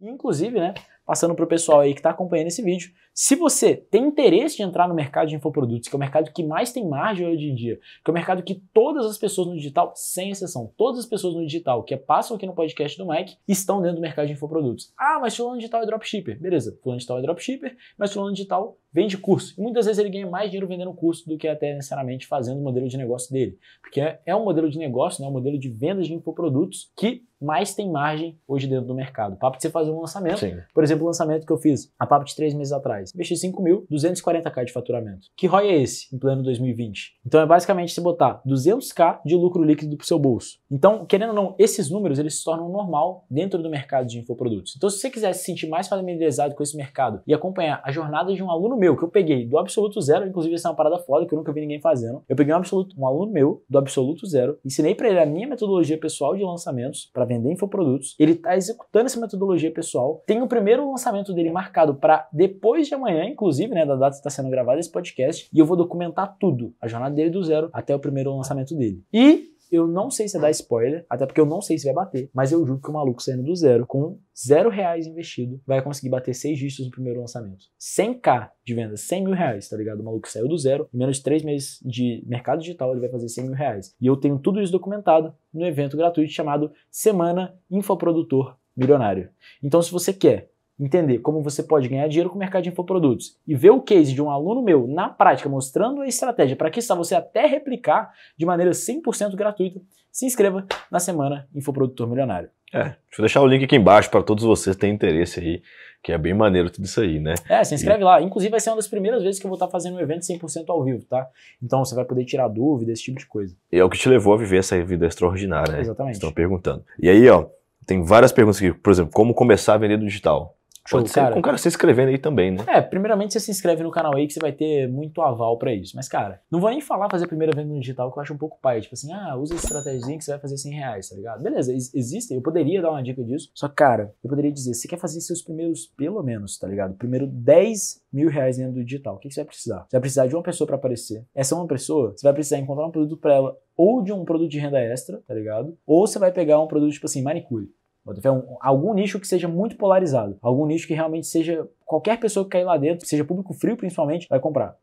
Inclusive, né, passando para o pessoal aí que está acompanhando esse vídeo. Se você tem interesse de entrar no mercado de infoprodutos, que é o mercado que mais tem margem hoje em dia, que é o mercado que todas as pessoas no digital, sem exceção, todas as pessoas no digital que passam aqui no podcast do Mike, estão dentro do mercado de infoprodutos. Ah, mas fulano digital é dropshipper. Beleza, fulano digital é dropshipper, mas fulano digital vende curso. E muitas vezes ele ganha mais dinheiro vendendo curso do que até necessariamente fazendo o modelo de negócio dele. Porque é, é um modelo de negócio, né, é um modelo de vendas de infoprodutos que mais tem margem hoje dentro do mercado. Papo de você fazer um lançamento, Sim. por exemplo, teve o lançamento que eu fiz, a papo de três meses atrás. Investi 5 mil, 240k de faturamento. Que ROI é esse em pleno 2020? Então é basicamente você botar 200k de lucro líquido pro seu bolso. Então, querendo ou não, esses números eles se tornam normal dentro do mercado de infoprodutos. Então, se você quiser se sentir mais familiarizado com esse mercado e acompanhar a jornada de um aluno meu que eu peguei do absoluto zero, inclusive essa é uma parada foda que eu nunca vi ninguém fazendo. Eu peguei um, absoluto, um aluno meu do absoluto zero, ensinei para ele a minha metodologia pessoal de lançamentos para vender infoprodutos. Ele tá executando essa metodologia pessoal, tem o primeiro o lançamento dele marcado para depois de amanhã, inclusive, né, da data que está sendo gravado esse podcast, e eu vou documentar tudo, a jornada dele do zero até o primeiro lançamento dele. E eu não sei se é dá spoiler, até porque eu não sei se vai bater, mas eu juro que o maluco saindo do zero, com zero reais investido, vai conseguir bater seis dígitos no primeiro lançamento. 100k de vendas, 100 mil reais, tá ligado? O maluco saiu do zero, em menos de três meses de mercado digital ele vai fazer 100 mil reais. E eu tenho tudo isso documentado no evento gratuito chamado Semana Infoprodutor Milionário. Então se você quer entender como você pode ganhar dinheiro com o mercado de infoprodutos e ver o case de um aluno meu na prática mostrando a estratégia para que está você até replicar de maneira 100% gratuita, se inscreva na semana Infoprodutor Milionário. É, deixa eu deixar o link aqui embaixo para todos vocês que têm interesse aí, que é bem maneiro tudo isso aí, né? É, se inscreve e... lá. Inclusive vai ser uma das primeiras vezes que eu vou estar fazendo um evento 100% ao vivo, tá? Então você vai poder tirar dúvidas esse tipo de coisa. E é o que te levou a viver essa vida extraordinária, né? Exatamente. Estão perguntando. E aí, ó, tem várias perguntas aqui. Por exemplo, como começar a vender no digital? Show, Pode ser cara. com o cara se inscrevendo aí também, né? É, primeiramente você se inscreve no canal aí que você vai ter muito aval para isso. Mas, cara, não vou nem falar fazer a primeira venda no digital que eu acho um pouco pai. Tipo assim, ah, usa essa estratégia que você vai fazer 100 reais, tá ligado? Beleza, ex existem, eu poderia dar uma dica disso. Só, cara, eu poderia dizer, você quer fazer seus primeiros, pelo menos, tá ligado? Primeiro 10 mil reais dentro do digital. O que, que você vai precisar? Você vai precisar de uma pessoa para aparecer. Essa uma pessoa, você vai precisar encontrar um produto para ela ou de um produto de renda extra, tá ligado? Ou você vai pegar um produto tipo assim, manicure. Botafogo um, algum nicho que seja muito polarizado, algum nicho que realmente seja qualquer pessoa que cair lá dentro, seja público frio principalmente, vai comprar.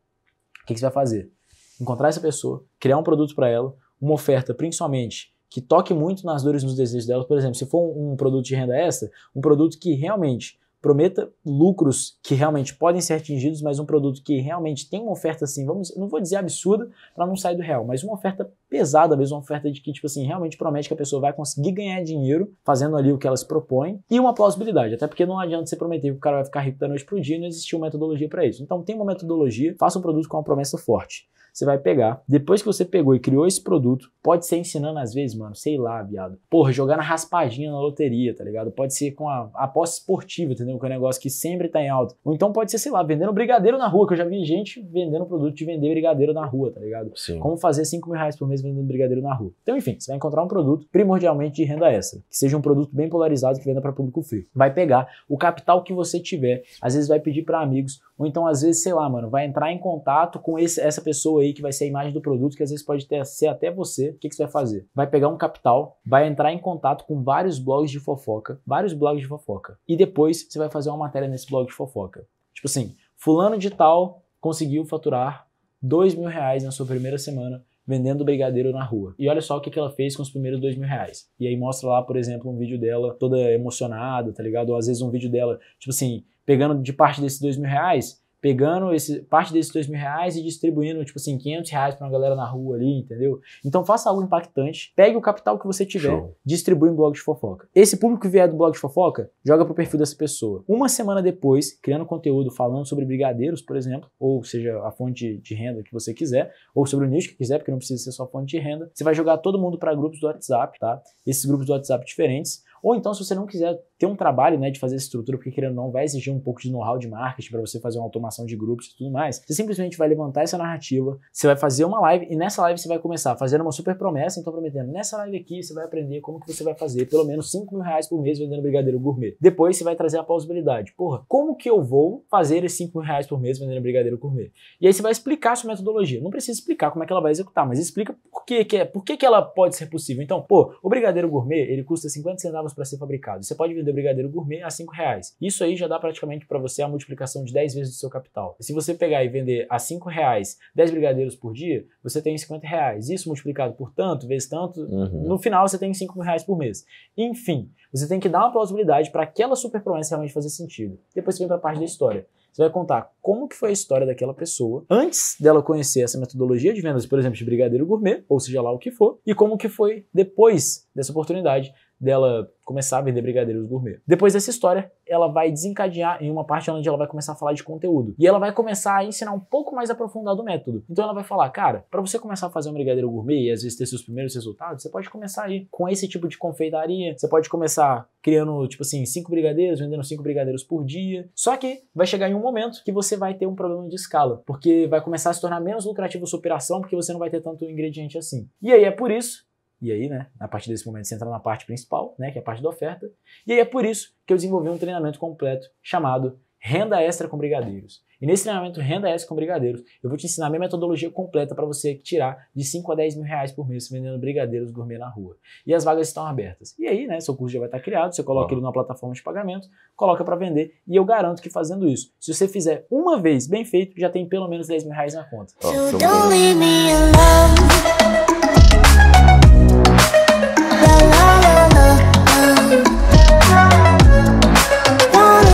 O que, que você vai fazer? Encontrar essa pessoa, criar um produto para ela, uma oferta principalmente que toque muito nas dores e nos desejos dela. Por exemplo, se for um, um produto de renda extra, um produto que realmente prometa lucros que realmente podem ser atingidos, mas um produto que realmente tem uma oferta assim, vamos, não vou dizer absurda para não sair do real, mas uma oferta pesada, mesmo uma oferta de que tipo assim, realmente promete que a pessoa vai conseguir ganhar dinheiro fazendo ali o que elas propõem e uma plausibilidade, até porque não adianta você prometer que o cara vai ficar rico da noite pro dia, não existiu metodologia para isso. Então tem uma metodologia, faça um produto com uma promessa forte você vai pegar. Depois que você pegou e criou esse produto, pode ser ensinando às vezes, mano, sei lá, viado. Porra, jogar na raspadinha na loteria, tá ligado? Pode ser com a aposta esportiva, entendeu? que é um negócio que sempre está em alta. Ou então pode ser, sei lá, vendendo brigadeiro na rua, que eu já vi gente vendendo produto de vender brigadeiro na rua, tá ligado? Sim. Como fazer 5 mil reais por mês vendendo brigadeiro na rua. Então, enfim, você vai encontrar um produto primordialmente de renda extra, que seja um produto bem polarizado que venda para público frio. Vai pegar o capital que você tiver, às vezes vai pedir para amigos ou então, às vezes, sei lá, mano, vai entrar em contato com esse, essa pessoa aí que vai ser a imagem do produto, que às vezes pode ter, ser até você. O que, que você vai fazer? Vai pegar um capital, vai entrar em contato com vários blogs de fofoca, vários blogs de fofoca. E depois você vai fazer uma matéria nesse blog de fofoca. Tipo assim, fulano de tal conseguiu faturar dois mil reais na sua primeira semana vendendo brigadeiro na rua. E olha só o que, que ela fez com os primeiros dois mil reais. E aí mostra lá, por exemplo, um vídeo dela toda emocionada, tá ligado? Ou às vezes um vídeo dela, tipo assim, pegando de parte desses dois mil reais pegando esse, parte desses dois mil reais e distribuindo, tipo assim, 500 reais pra uma galera na rua ali, entendeu? Então faça algo impactante, pegue o capital que você tiver, Show. distribui em blog de fofoca. Esse público que vier do blog de fofoca, joga pro perfil dessa pessoa. Uma semana depois, criando conteúdo falando sobre brigadeiros, por exemplo, ou seja, a fonte de renda que você quiser, ou sobre o nicho que quiser, porque não precisa ser só fonte de renda, você vai jogar todo mundo para grupos do WhatsApp, tá? Esses grupos do WhatsApp diferentes. Ou então, se você não quiser ter um trabalho né, de fazer essa estrutura, porque querendo ou não, vai exigir um pouco de know-how de marketing para você fazer uma automação de grupos e tudo mais. Você simplesmente vai levantar essa narrativa, você vai fazer uma live e nessa live você vai começar fazendo uma super promessa, então prometendo, nessa live aqui você vai aprender como que você vai fazer pelo menos 5 mil reais por mês vendendo brigadeiro gourmet. Depois você vai trazer a possibilidade, porra, como que eu vou fazer esses 5 mil reais por mês vendendo brigadeiro gourmet? E aí você vai explicar a sua metodologia. Não precisa explicar como é que ela vai executar, mas explica por que, que é, por que, que ela pode ser possível. Então, pô, o brigadeiro gourmet, ele custa 50 centavos para ser fabricado. Você pode vender comida Brigadeiro Gourmet a 5 reais. Isso aí já dá praticamente para você a multiplicação de 10 vezes do seu capital. Se você pegar e vender a 5 reais 10 brigadeiros por dia, você tem 50 reais. Isso multiplicado por tanto, vezes tanto, uhum. no final você tem 5 reais por mês. Enfim, você tem que dar uma plausibilidade para aquela super promessa realmente fazer sentido. Depois você vem para a parte da história. Você vai contar como que foi a história daquela pessoa antes dela conhecer essa metodologia de vendas, por exemplo, de brigadeiro gourmet, ou seja lá o que for, e como que foi depois dessa oportunidade dela começar a vender brigadeiros gourmet. Depois dessa história, ela vai desencadear em uma parte onde ela vai começar a falar de conteúdo. E ela vai começar a ensinar um pouco mais aprofundado o método. Então ela vai falar, cara, para você começar a fazer um brigadeiro gourmet e às vezes ter seus primeiros resultados, você pode começar aí com esse tipo de confeitaria, você pode começar criando, tipo assim, cinco brigadeiros, vendendo cinco brigadeiros por dia. Só que vai chegar em um momento que você vai ter um problema de escala, porque vai começar a se tornar menos lucrativo a sua operação, porque você não vai ter tanto ingrediente assim. E aí é por isso e aí, né, a partir desse momento você entra na parte principal, né, que é a parte da oferta. E aí é por isso que eu desenvolvi um treinamento completo chamado Renda Extra com Brigadeiros. E nesse treinamento Renda Extra com Brigadeiros, eu vou te ensinar a minha metodologia completa para você tirar de 5 a 10 mil reais por mês vendendo brigadeiros gourmet na rua. E as vagas estão abertas. E aí, né, seu curso já vai estar criado, você coloca ele numa plataforma de pagamento, coloca para vender e eu garanto que fazendo isso, se você fizer uma vez bem feito, já tem pelo menos 10 mil reais na conta. Oh,